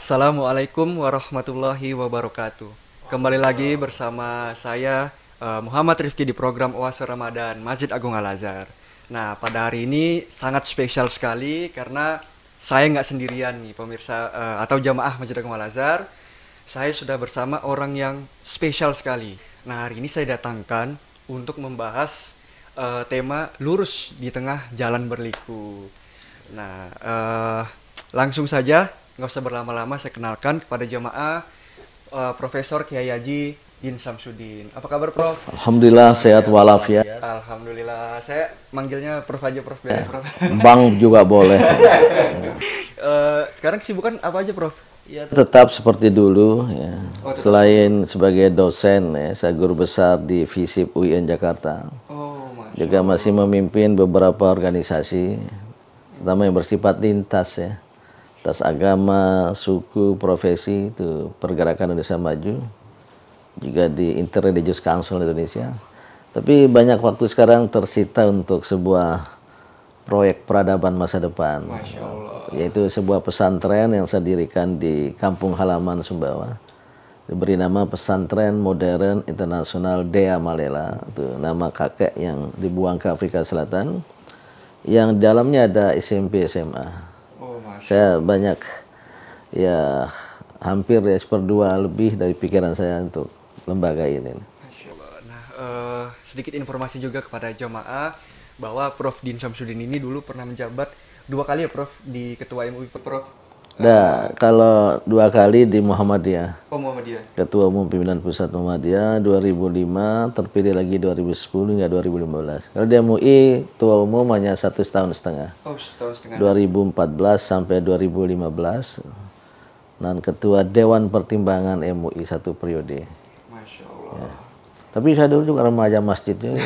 Assalamualaikum warahmatullahi wabarakatuh. Kembali lagi bersama saya eh, Muhammad Rifki di program Oase Ramadan Masjid Agung Al Azhar. Nah pada hari ini sangat spesial sekali karena saya nggak sendirian nih pemirsa eh, atau jamaah Masjid Agung Al Azhar. Saya sudah bersama orang yang spesial sekali. Nah hari ini saya datangkan untuk membahas uh, tema lurus di tengah jalan berliku. Nah uh, langsung saja nggak usah berlama-lama saya kenalkan kepada jamaah uh, eh, Profesor Kiai Haji Din Samsudin. Apa kabar Prof? Alhamdulillah sehat walafiat. Alhamdulillah. Saya manggilnya Prof aja Prof. Ya. Prof. Bang juga boleh. uh, sekarang kesibukan apa aja Prof? Ya, tetap seperti dulu ya. Oh, tetap. Selain sebagai dosen ya, saya guru besar di FISIP UIN Jakarta. Oh, juga masih memimpin beberapa organisasi, terutama yang bersifat lintas ya tas agama, suku, profesi itu pergerakan Indonesia maju juga di Interreligious Council Indonesia. Tapi banyak waktu sekarang tersita untuk sebuah proyek peradaban masa depan, Masya Allah. yaitu sebuah pesantren yang saya dirikan di kampung halaman Sumbawa, diberi nama Pesantren Modern Internasional Dea Malela, itu nama kakek yang dibuang ke Afrika Selatan, yang dalamnya ada SMP SMA saya banyak ya hampir ya seperdua lebih dari pikiran saya untuk lembaga ini. Nah, uh, sedikit informasi juga kepada jamaah bahwa Prof. Din Samsudin ini dulu pernah menjabat dua kali ya Prof di Ketua MUI Prof Nah, kalau dua kali di Muhammadiyah. Oh, Muhammadiyah. Ketua Umum Pimpinan Pusat Muhammadiyah 2005, terpilih lagi 2010 hingga 2015. Kalau di MUI, Ketua Umum hanya satu setahun setengah. Oh, setahun setengah. 2014 sampai 2015. Dan Ketua Dewan Pertimbangan MUI satu periode. Masya Allah. Ya. Tapi saya dulu juga remaja masjidnya.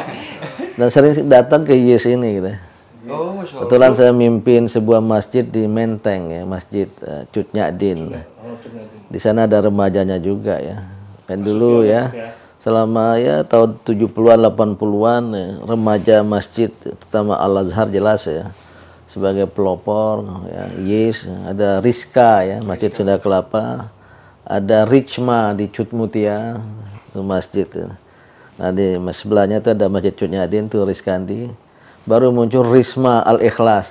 dan sering datang ke YES ini gitu. Oh, Kebetulan saya mimpin sebuah masjid di Menteng ya, Masjid uh, eh, Cutnyadin. Iya. Oh, di sana ada remajanya juga ya. Kan dulu ya, ya, selama ya tahun 70-an 80-an ya, remaja masjid terutama Al Azhar jelas ya sebagai pelopor ya Yes ada Rizka ya Masjid Rizka. Sunda Kelapa ada Richma di Cutmutia itu masjid ya. nah di sebelahnya itu ada Masjid Cutnyadin tuh Rizkandi baru muncul Risma Al-Ikhlas.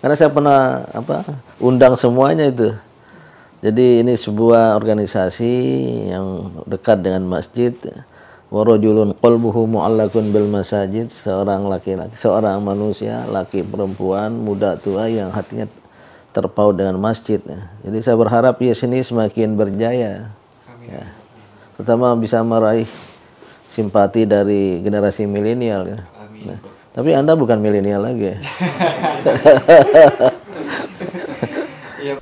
Karena saya pernah apa undang semuanya itu. Jadi ini sebuah organisasi yang dekat dengan masjid. Warajulun qalbuhu mu'allakun bil masajid, seorang laki-laki, seorang manusia, laki perempuan, muda tua yang hatinya terpaut dengan masjid. Jadi saya berharap ya ini semakin berjaya. Ya. Terutama bisa meraih simpati dari generasi milenial. Ya. Nah. Tapi Anda bukan milenial lagi ya.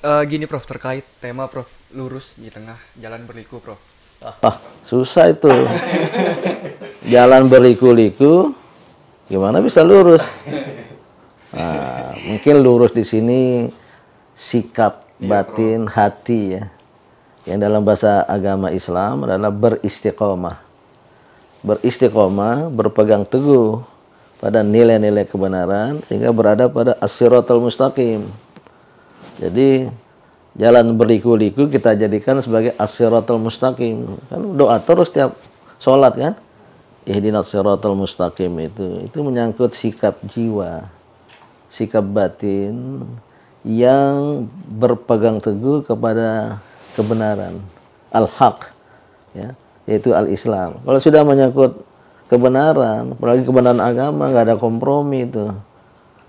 uh, gini Prof, terkait tema Prof, lurus di tengah jalan berliku Prof. Ah, ah, susah itu. jalan berliku-liku, gimana bisa lurus? Nah, mungkin lurus di sini sikap iya, batin bro. hati ya. Yang dalam bahasa agama Islam adalah beristiqomah. Beristiqomah, berpegang teguh pada nilai-nilai kebenaran sehingga berada pada asyiratul mustaqim. Jadi jalan berliku-liku kita jadikan sebagai asyiratul mustaqim. Kan doa terus tiap sholat kan. Ihdinas siratal mustaqim itu itu menyangkut sikap jiwa, sikap batin yang berpegang teguh kepada kebenaran, al-haq ya, yaitu al-Islam. Kalau sudah menyangkut kebenaran, apalagi kebenaran agama nggak ada kompromi itu.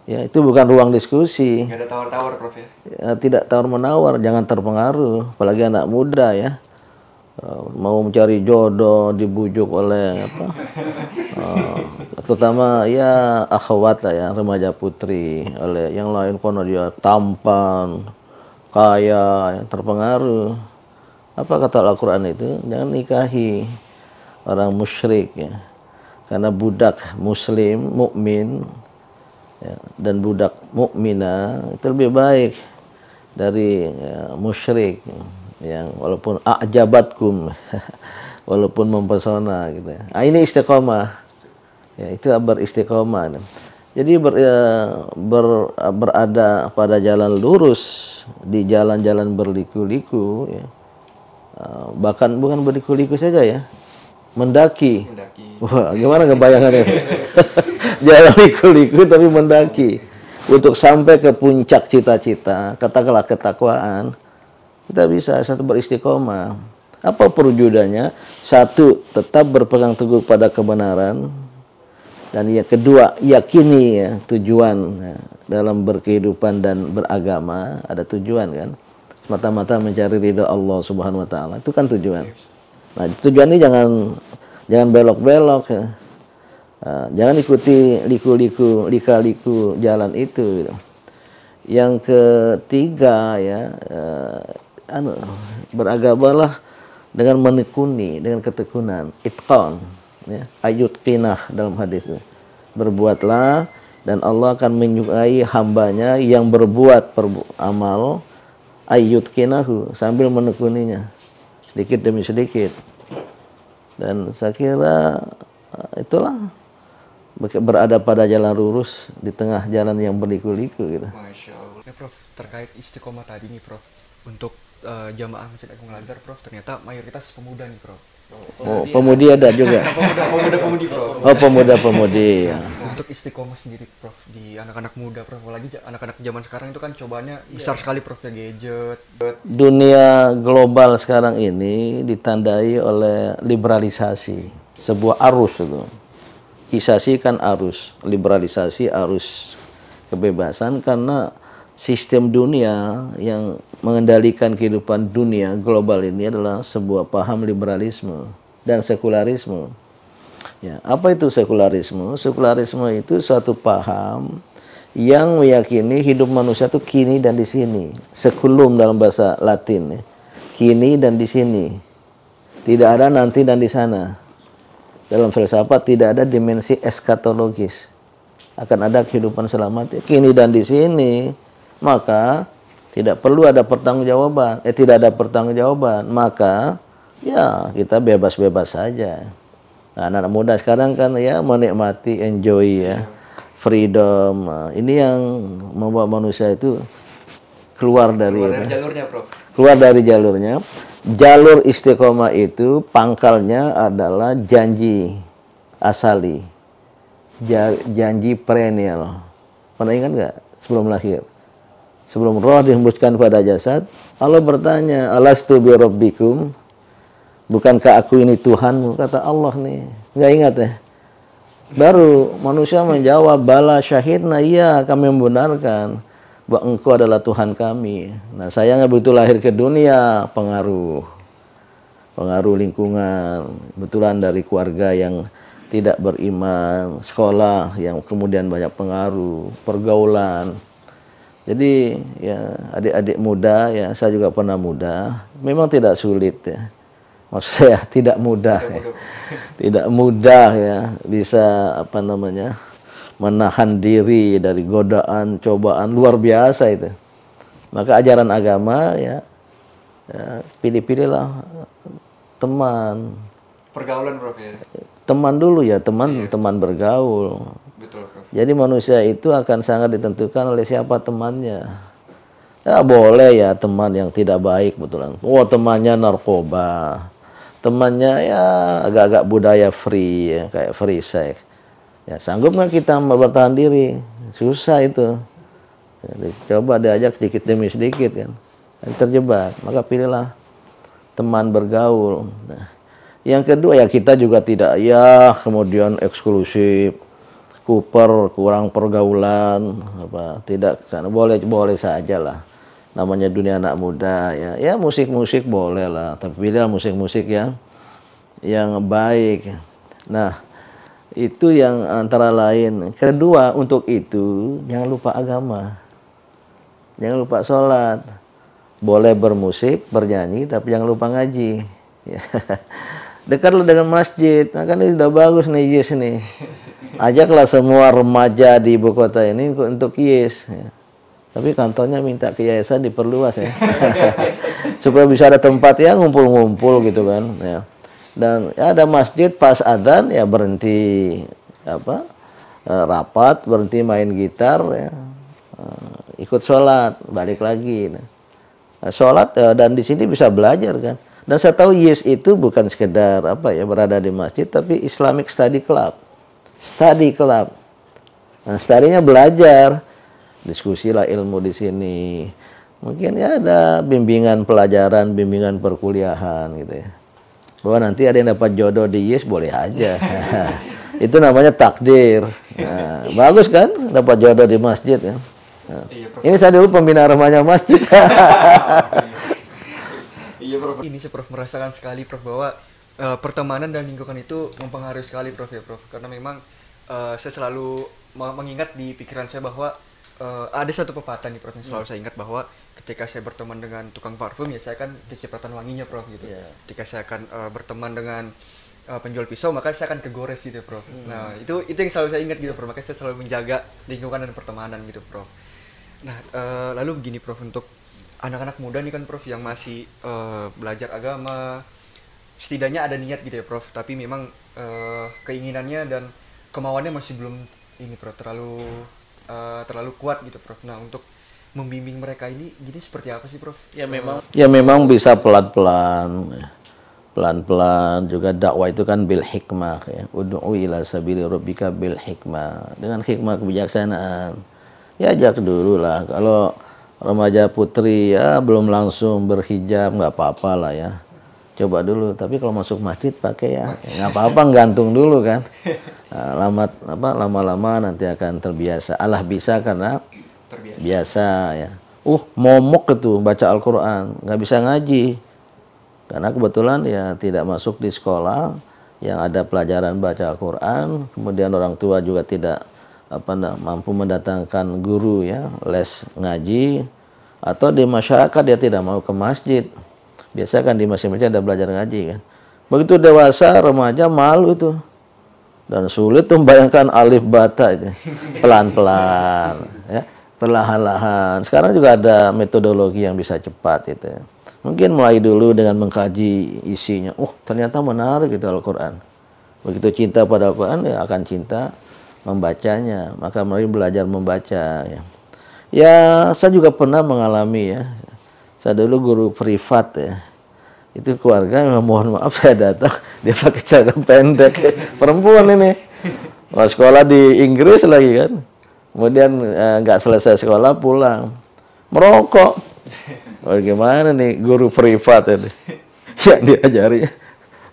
Ya, itu bukan ruang diskusi. Gak ada tawar-tawar, Prof ya. ya tidak tawar-menawar, jangan terpengaruh, apalagi anak muda ya. Eh, mau mencari jodoh dibujuk oleh apa? uh, terutama ya akhwat lah ya, remaja putri oleh yang lain kono dia tampan, kaya, ya, terpengaruh. Apa kata Al-Qur'an itu? Jangan nikahi orang musyrik ya karena budak muslim mukmin ya, dan budak mukmina itu lebih baik dari ya, musyrik yang walaupun ajabatkum walaupun mempesona gitu ya. Nah, ini istiqomah. Ya, itu beristiqomah. Jadi ber, ya, ber, berada pada jalan lurus di jalan-jalan berliku-liku ya. Ah, bahkan bukan berliku-liku saja ya, mendaki. mendaki. Wah, gimana ngebayangannya? Jalan liku-liku tapi mendaki. Untuk sampai ke puncak cita-cita, katakanlah ketakwaan, kita bisa satu beristiqomah. Apa perujudannya? Satu, tetap berpegang teguh pada kebenaran. Dan yang kedua, yakini ya, tujuan ya, dalam berkehidupan dan beragama. Ada tujuan kan? Mata-mata mencari ridho Allah subhanahu wa ta'ala. Itu kan tujuan. Yes. Nah, tujuan ini jangan jangan belok-belok. Ya. Nah, jangan ikuti liku-liku, lika-liku jalan itu. Yang ketiga ya, eh, anu, beragabalah dengan menekuni, dengan ketekunan, itqan, ya, ayut dalam hadis itu. Berbuatlah dan Allah akan menyukai hambanya yang berbuat perbu amal ayutkinahu sambil menekuninya sedikit demi sedikit dan saya kira eh, itulah berada pada jalan lurus di tengah jalan yang berliku-liku gitu. Masya Allah. Ya, Prof, terkait istiqomah tadi nih Prof, untuk uh, jamaah Masjid Agung Al-Azhar Prof, ternyata mayoritas pemuda nih Prof. Oh, oh pemudi ada juga. Pemuda-pemudi, Oh, pemuda-pemudi. Ya. Untuk istiqomah sendiri, Prof, di anak-anak muda, Prof, apalagi anak-anak zaman sekarang itu kan cobanya iya. besar sekali, Prof, ya gadget. Dunia global sekarang ini ditandai oleh liberalisasi, sebuah arus itu. Isasi kan arus, liberalisasi arus kebebasan karena sistem dunia yang mengendalikan kehidupan dunia global ini adalah sebuah paham liberalisme dan sekularisme. Ya, apa itu sekularisme? Sekularisme itu suatu paham yang meyakini hidup manusia itu kini dan di sini. Sekulum dalam bahasa Latin. Ya. Kini dan di sini. Tidak ada nanti dan di sana. Dalam filsafat tidak ada dimensi eskatologis. Akan ada kehidupan selamat kini dan di sini maka tidak perlu ada pertanggungjawaban. Eh tidak ada pertanggungjawaban, maka ya kita bebas-bebas saja. Nah, anak muda sekarang kan ya menikmati enjoy ya freedom. Nah, ini yang membuat manusia itu keluar dari keluar dari ya, jalurnya, Prof. Keluar dari jalurnya. Jalur istiqomah itu pangkalnya adalah janji asali. janji perennial. Pernah ingat nggak sebelum lahir? sebelum roh dihembuskan pada jasad, Allah bertanya, Alastu bi rabbikum? Bukankah aku ini Tuhanmu? Kata Allah nih. Nggak ingat ya? Baru manusia menjawab, Bala syahidna, iya kami membenarkan. Bahwa engkau adalah Tuhan kami. Nah sayangnya begitu lahir ke dunia, pengaruh. Pengaruh lingkungan. Kebetulan dari keluarga yang tidak beriman, sekolah yang kemudian banyak pengaruh, pergaulan, jadi ya adik-adik muda ya saya juga pernah muda, memang tidak sulit ya. Maksud saya tidak mudah ya. Tidak mudah ya bisa apa namanya? menahan diri dari godaan, cobaan luar biasa itu. Maka ajaran agama ya, ya pilih-pilihlah teman. Pergaulan Prof ya. Teman dulu ya, teman iya. teman bergaul. Betul. Jadi manusia itu akan sangat ditentukan oleh siapa temannya. Ya boleh ya teman yang tidak baik betulan. Oh temannya narkoba. Temannya ya agak-agak budaya free ya, kayak free sex. Ya sanggup nggak kita bertahan diri? Susah itu. Jadi, coba diajak sedikit demi sedikit kan. Dan terjebak. Maka pilihlah teman bergaul. Nah, yang kedua ya kita juga tidak ya kemudian eksklusif kuper, kurang pergaulan, apa tidak sana boleh boleh saja lah. Namanya dunia anak muda ya. Ya musik-musik boleh lah, tapi pilihlah musik-musik yang yang baik. Nah, itu yang antara lain. Kedua, untuk itu jangan lupa agama. Jangan lupa sholat. Boleh bermusik, bernyanyi, tapi jangan lupa ngaji. Ya. Dekatlah dengan masjid. Nah, kan ini sudah bagus nih, yes nih ajaklah semua remaja di ibu kota ini untuk kies ya. tapi kantornya minta ke yayasan diperluas ya supaya bisa ada tempat yang ngumpul-ngumpul gitu kan ya dan ya ada masjid pas adzan ya berhenti apa e, rapat berhenti main gitar ya e, ikut sholat balik lagi nah, e, sholat dan di sini bisa belajar kan dan saya tahu Yes itu bukan sekedar apa ya berada di masjid tapi Islamic Study Club study club. Nah, studinya belajar, diskusilah ilmu di sini. Mungkin ya ada bimbingan pelajaran, bimbingan perkuliahan gitu ya. Bahwa nanti ada yang dapat jodoh di YES boleh aja. itu namanya takdir. Nah, bagus kan dapat jodoh di masjid ya. Nah. Iya, ini saya dulu pembina remaja masjid. Iya, Prof. Ini saya Prof merasakan sekali Prof bahwa uh, pertemanan dan lingkungan itu mempengaruhi sekali prof ya prof karena memang uh, saya selalu mengingat di pikiran saya bahwa uh, ada satu pepatah nih prof yang selalu hmm. saya ingat bahwa ketika saya berteman dengan tukang parfum ya saya kan kecipratan wanginya prof gitu yeah. ketika saya akan uh, berteman dengan uh, penjual pisau maka saya akan kegores gitu prof hmm. nah itu itu yang selalu saya ingat gitu prof makanya saya selalu menjaga lingkungan dan pertemanan gitu prof nah uh, lalu begini prof untuk anak-anak muda nih kan prof yang masih uh, belajar agama setidaknya ada niat gitu ya prof tapi memang uh, keinginannya dan kemauannya masih belum ini prof terlalu uh, terlalu kuat gitu prof nah untuk membimbing mereka ini jadi seperti apa sih prof ya eh, memang ya memang bisa pelan pelan ya. pelan-pelan juga dakwah itu kan bil hikmah ya udhu ila sabili rabbika bil hikmah dengan hikmah kebijaksanaan ya ajak dulu lah kalau remaja putri ya belum langsung berhijab nggak apa-apa lah ya coba dulu tapi kalau masuk masjid pakai ya, ya nggak apa-apa gantung dulu kan ah, lama apa lama-lama nanti akan terbiasa Allah bisa karena terbiasa. biasa ya uh momok itu baca Al-Quran nggak bisa ngaji karena kebetulan ya tidak masuk di sekolah yang ada pelajaran baca Al-Quran kemudian orang tua juga tidak apa mampu mendatangkan guru ya les ngaji atau di masyarakat dia tidak mau ke masjid Biasa kan di masjid-masjid ada belajar ngaji kan. Begitu dewasa, remaja malu tuh. Dan sulit tuh membayangkan alif bata itu. Pelan-pelan. ya. Perlahan-lahan. Sekarang juga ada metodologi yang bisa cepat itu. Mungkin mulai dulu dengan mengkaji isinya. Oh, ternyata menarik itu Al-Quran. Begitu cinta pada Al-Quran, ya akan cinta membacanya. Maka mulai belajar membaca. Ya. ya, saya juga pernah mengalami ya saya dulu guru privat ya itu keluarga memang mohon maaf saya datang dia pakai cara pendek perempuan ini mau sekolah di Inggris lagi kan kemudian eh, nggak eh, selesai sekolah pulang merokok bagaimana oh, nih guru privat ini yang diajari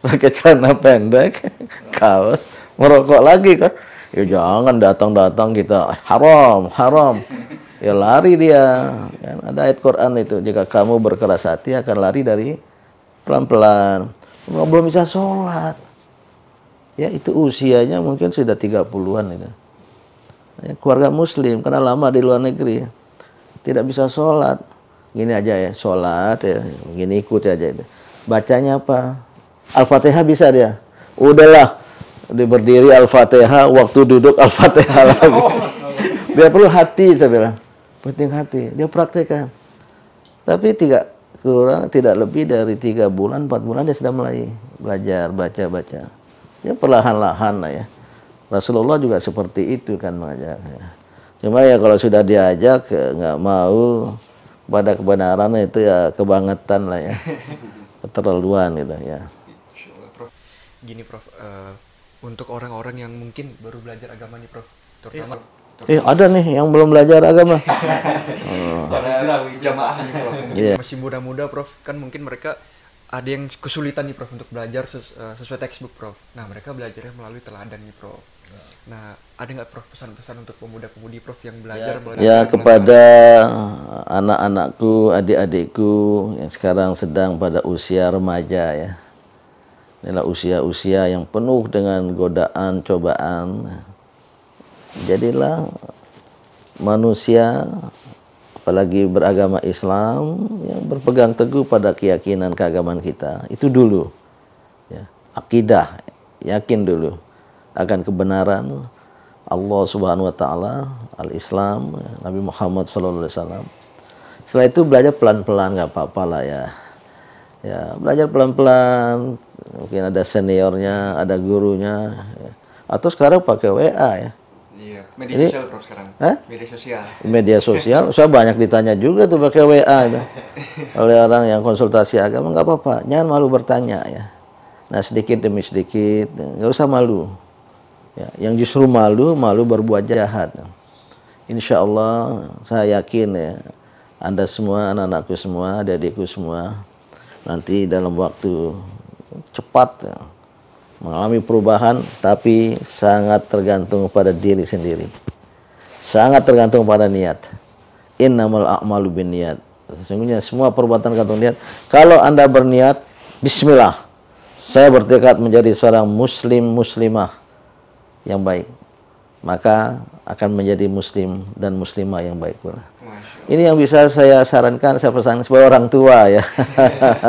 pakai celana pendek kaos merokok lagi kan ya jangan datang-datang kita haram haram ya lari dia kan ada ayat Quran itu jika kamu berkeras hati akan lari dari pelan-pelan belum bisa sholat ya itu usianya mungkin sudah tiga puluhan itu ya, keluarga muslim karena lama di luar negeri tidak bisa sholat gini aja ya sholat ya gini ikut aja itu bacanya apa al-fatihah bisa dia udahlah di berdiri al-fatihah waktu duduk al-fatihah lagi dia oh, perlu hati saya bilang penting hati dia praktekkan tapi tidak kurang tidak lebih dari tiga bulan empat bulan dia sudah mulai belajar baca baca ya perlahan-lahan lah ya Rasulullah juga seperti itu kan mengajak ya. cuma ya kalau sudah diajak ya, nggak mau pada kebenaran itu ya kebangetan lah ya keterlaluan gitu ya gini prof uh, untuk orang-orang yang mungkin baru belajar agamanya prof terutama yeah. Eh ada nih yang belum belajar agama. Oh. jamaahnya Masih muda-muda prof kan mungkin mereka ada yang kesulitan nih prof untuk belajar sesu eh, sesuai textbook prof. Nah mereka belajarnya melalui teladan nih prof. Nah ada nggak prof pesan-pesan untuk pemuda-pemudi prof yang belajar? Ya, belajar, ya kepada anak-anakku, adik-adikku yang sekarang sedang pada usia remaja ya. Inilah usia-usia yang penuh dengan godaan, cobaan jadilah manusia apalagi beragama Islam yang berpegang teguh pada keyakinan keagamaan kita itu dulu ya akidah yakin dulu akan kebenaran Allah Subhanahu wa taala al-Islam ya, Nabi Muhammad sallallahu alaihi wasallam setelah itu belajar pelan-pelan nggak apa-apa lah ya ya belajar pelan-pelan mungkin ada seniornya ada gurunya ya. atau sekarang pakai WA ya Media sosial prof sekarang. Hah? Media sosial. Media sosial. saya banyak ditanya juga tuh pakai WA itu. oleh orang yang konsultasi agama nggak apa-apa. Jangan malu bertanya ya. Nah sedikit demi sedikit, nggak usah malu. Ya, yang justru malu, malu berbuat jahat. Insya Allah saya yakin ya, anda semua, anak-anakku semua, adikku semua, nanti dalam waktu cepat ya, mengalami perubahan tapi sangat tergantung pada diri sendiri. Sangat tergantung pada niat. Innamal a'malu bin niat. Sesungguhnya semua perbuatan tergantung niat. Kalau Anda berniat, bismillah. Saya bertekad menjadi seorang muslim muslimah yang baik. Maka akan menjadi muslim dan muslimah yang baik pula. Ini yang bisa saya sarankan, saya pesan sebagai orang tua ya.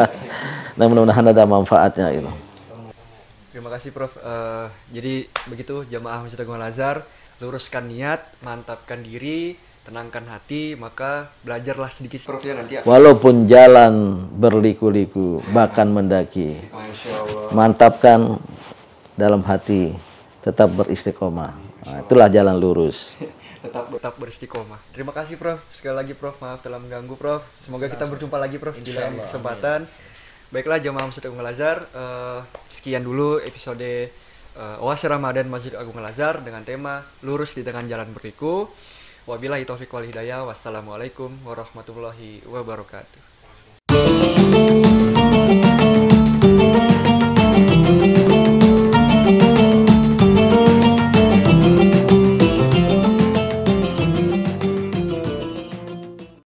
dan mudah-mudahan ada manfaatnya gitu. Terima kasih Prof. Uh, jadi begitu jamaah Masjid Agung Al Azhar luruskan niat, mantapkan diri, tenangkan hati, maka belajarlah sedikit Prof, ya nanti. Walaupun jalan berliku-liku, bahkan mendaki. Mantapkan dalam hati, tetap beristiqomah. Nah, itulah jalan lurus. tetap tetap beristiqomah. Terima kasih Prof. Sekali lagi Prof, maaf telah mengganggu Prof. Semoga kita berjumpa lagi Prof di lain kesempatan. Baiklah jemaah Masjid Agung al uh, sekian dulu episode uh, Oase Ramadan Masjid Agung Al-Azhar dengan tema Lurus di Tengah Jalan Berliku. Wabillahi taufiq wal hidayah. Wassalamualaikum warahmatullahi wabarakatuh.